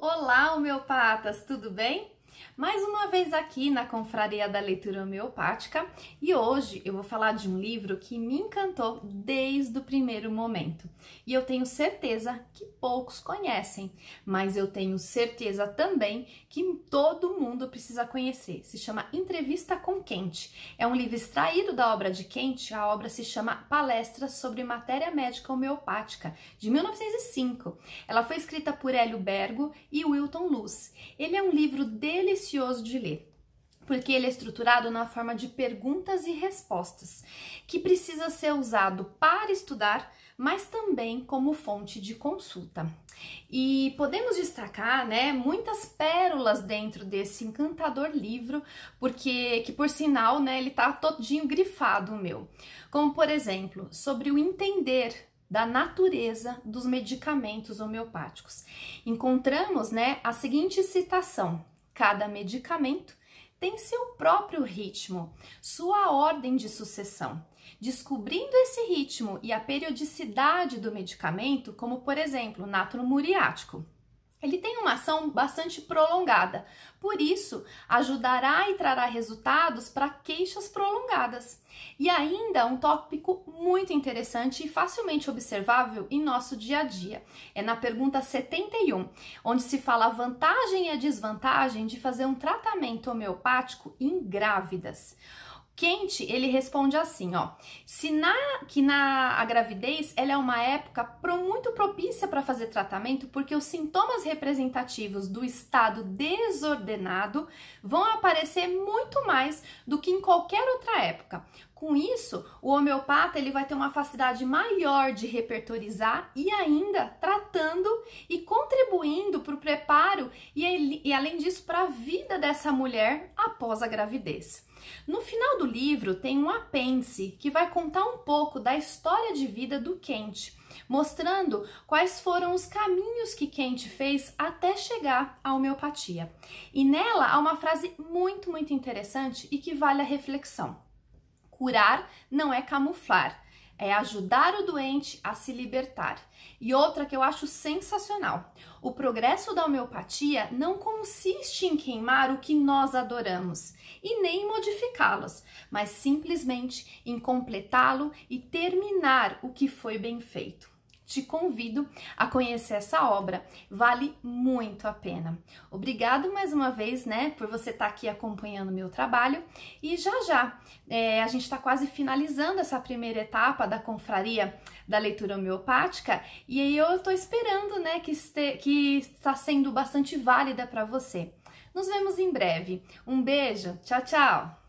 Olá, homeopatas, tudo bem? mais uma vez aqui na Confraria da Leitura Homeopática e hoje eu vou falar de um livro que me encantou desde o primeiro momento e eu tenho certeza que poucos conhecem, mas eu tenho certeza também que todo mundo precisa conhecer. Se chama Entrevista com Kent. É um livro extraído da obra de Kent, a obra se chama Palestras sobre Matéria Médica Homeopática, de 1905. Ela foi escrita por Hélio Bergo e Wilton Luz. Ele é um livro dele delicioso de ler, porque ele é estruturado na forma de perguntas e respostas, que precisa ser usado para estudar, mas também como fonte de consulta. E podemos destacar, né, muitas pérolas dentro desse encantador livro, porque que por sinal, né, ele tá todinho grifado o meu. Como por exemplo, sobre o entender da natureza dos medicamentos homeopáticos. Encontramos, né, a seguinte citação: Cada medicamento tem seu próprio ritmo, sua ordem de sucessão. Descobrindo esse ritmo e a periodicidade do medicamento, como por exemplo, natro muriático, ele tem uma ação bastante prolongada. Por isso, ajudará e trará resultados para queixas prolongadas. E ainda um tópico muito interessante e facilmente observável em nosso dia a dia. É na pergunta 71, onde se fala a vantagem e a desvantagem de fazer um tratamento homeopático em grávidas. Quente, ele responde assim, ó. Se na, que na a gravidez ela é uma época pro, muito propícia para fazer tratamento, porque os sintomas representativos do estado desordenado vão aparecer muito mais do que em qualquer outra época. Com isso, o homeopata ele vai ter uma facilidade maior de repertorizar e ainda tratando e contribuindo para o preparo e, e, além disso, para a vida dessa mulher após a gravidez. No final do livro tem um apêndice que vai contar um pouco da história de vida do Kent, mostrando quais foram os caminhos que Kent fez até chegar à homeopatia. E nela há uma frase muito, muito interessante e que vale a reflexão. Curar não é camuflar, é ajudar o doente a se libertar. E outra que eu acho sensacional: o progresso da homeopatia não consiste em queimar o que nós adoramos e nem modificá-los, mas simplesmente em completá-lo e terminar o que foi bem feito te convido a conhecer essa obra, vale muito a pena. Obrigado mais uma vez, né, por você estar tá aqui acompanhando meu trabalho e já já é, a gente está quase finalizando essa primeira etapa da confraria da leitura homeopática e aí eu estou esperando, né, que, este, que está sendo bastante válida para você. Nos vemos em breve. Um beijo, tchau, tchau!